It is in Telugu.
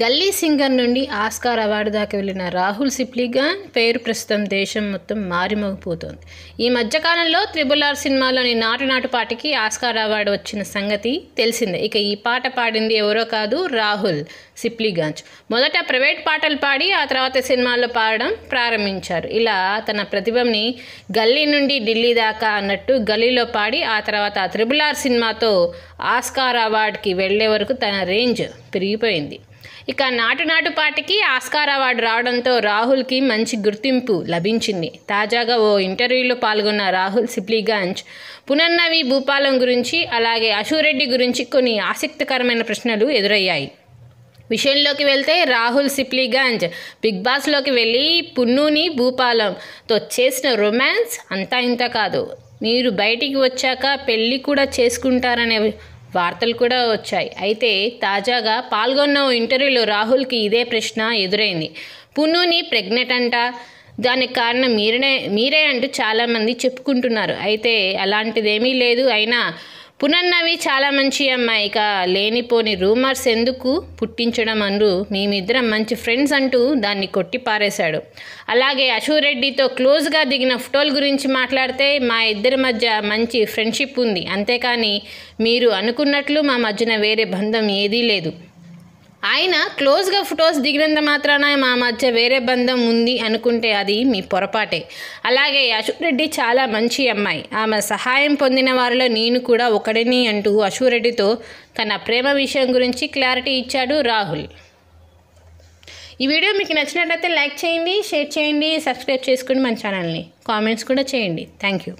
గల్లీ సింగర్ నుండి ఆస్కార్ అవార్డు దాకా వెళ్ళిన రాహుల్ సిప్లీగా పేరు ప్రస్తుతం దేశం మొత్తం మారిమోగిపోతోంది ఈ మధ్యకాలంలో త్రిబుల్ ఆర్ సినిమాలోని నాటు నాటు పాటికి ఆస్కార్ అవార్డు వచ్చిన సంగతి తెలిసిందే ఇక ఈ పాట పాడింది ఎవరో కాదు రాహుల్ సిప్లీగాంజ్ మొదట ప్రైవేట్ పాటలు పాడి ఆ తర్వాత సినిమాల్లో పాడడం ప్రారంభించారు ఇలా తన ప్రతిభని గల్లీ నుండి ఢిల్లీ దాకా అన్నట్టు గల్లీలో పాడి ఆ తర్వాత త్రిబుల్ ఆర్ సినిమాతో ఆస్కార్ అవార్డుకి వెళ్లే వరకు తన రేంజ్ పెరిగిపోయింది ఇక నాటు నాటు ఆస్కార్ అవార్డు రావడంతో రాహుల్కి మంచి గుర్తింపు లభించింది తాజాగా ఓ ఇంటర్వ్యూలో పాల్గొన్న రాహుల్ సిప్లీగంజ్ పునర్నవి భూపాలం గురించి అలాగే అశూరెడ్డి గురించి కొన్ని ఆసక్తికరమైన ప్రశ్నలు ఎదురయ్యాయి విషయంలోకి వెళ్తే రాహుల్ సిప్లీగంజ్ బిగ్ బాస్లోకి వెళ్ళి పున్నుని భూపాలంతో చేసిన రొమాన్స్ అంతా ఇంత కాదు మీరు బయటికి వచ్చాక పెళ్ళి కూడా చేసుకుంటారనే వార్తలు కూడా వచ్చాయి అయితే తాజాగా పాల్గొన్న ఓ ఇంటర్వ్యూలో రాహుల్కి ఇదే ప్రశ్న ఎదురైంది పునుని ప్రెగ్నెంట్ అంట దానికి కారణం మీరే మీరే అంటూ చాలామంది చెప్పుకుంటున్నారు అయితే అలాంటిదేమీ లేదు అయినా పునర్నవి చాలా మంచి అమ్మాయి ఇక లేనిపోని రూమర్స్ ఎందుకు పుట్టించడం అన్రు మేమిద్దరం మంచి ఫ్రెండ్స్ అంటూ దాన్ని కొట్టి పారేశాడు అలాగే అశూరెడ్డితో క్లోజ్గా దిగిన ఫోటోల గురించి మాట్లాడితే మా ఇద్దరి మధ్య మంచి ఫ్రెండ్షిప్ ఉంది అంతేకాని మీరు అనుకున్నట్లు మా మధ్యన వేరే బంధం ఏదీ లేదు ఆయన క్లోజ్గా ఫొటోస్ దిగినంత మాత్రాన మా మధ్య వేరే బంధం ఉంది అనుకుంటే అది మీ పొరపాటే అలాగే అశురెడ్డి చాలా మంచి అమ్మాయి ఆమె సహాయం పొందిన వారిలో నేను కూడా ఒకడిని అంటూ అశురెడ్డితో తన ప్రేమ విషయం గురించి క్లారిటీ ఇచ్చాడు రాహుల్ ఈ వీడియో మీకు నచ్చినట్లయితే లైక్ చేయండి షేర్ చేయండి సబ్స్క్రైబ్ చేసుకోండి మన ఛానల్ని కామెంట్స్ కూడా చేయండి థ్యాంక్ యూ